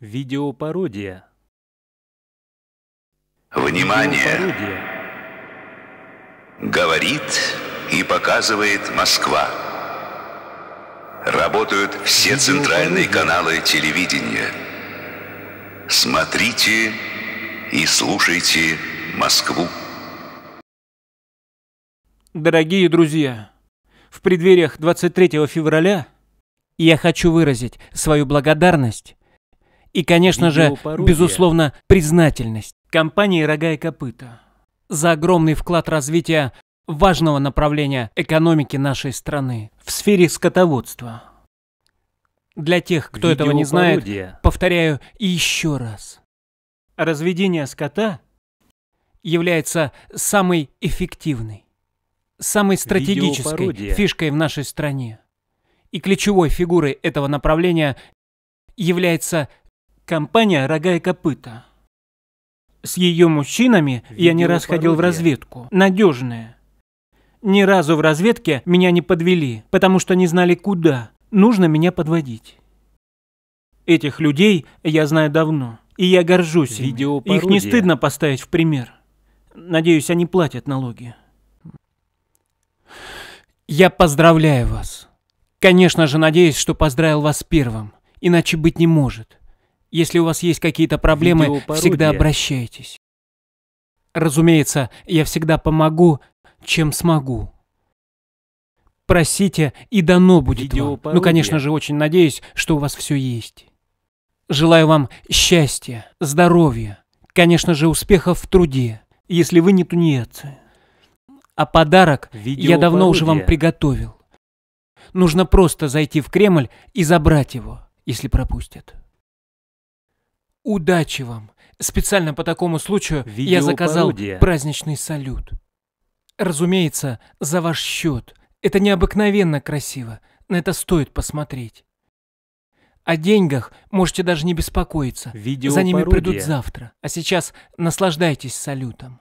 Видеопародия. Внимание! Видеопародия. Говорит и показывает Москва. Работают все центральные каналы телевидения. Смотрите и слушайте Москву. Дорогие друзья, в преддвериях 23 февраля я хочу выразить свою благодарность и, конечно же, безусловно, признательность компании «Рога и копыта» за огромный вклад развития важного направления экономики нашей страны в сфере скотоводства. Для тех, кто этого не знает, повторяю еще раз. Разведение скота является самой эффективной, самой стратегической фишкой в нашей стране. И ключевой фигурой этого направления является компания «Рога и копыта». С ее мужчинами Видео я не раз ходил в разведку. Надежные. Ни разу в разведке меня не подвели, потому что не знали куда. Нужно меня подводить. Этих людей я знаю давно, и я горжусь Видео ими. Их не стыдно поставить в пример. Надеюсь, они платят налоги. Я поздравляю вас. Конечно же, надеюсь, что поздравил вас первым, иначе быть не может. Если у вас есть какие-то проблемы, всегда обращайтесь. Разумеется, я всегда помогу, чем смогу. Просите, и дано будет вам. Ну, конечно же, очень надеюсь, что у вас все есть. Желаю вам счастья, здоровья, конечно же, успехов в труде, если вы не тунеядцы. А подарок я давно уже вам приготовил. Нужно просто зайти в Кремль и забрать его, если пропустят. Удачи вам. Специально по такому случаю я заказал праздничный салют. Разумеется, за ваш счет. Это необыкновенно красиво. На это стоит посмотреть. О деньгах можете даже не беспокоиться. За ними придут завтра. А сейчас наслаждайтесь салютом.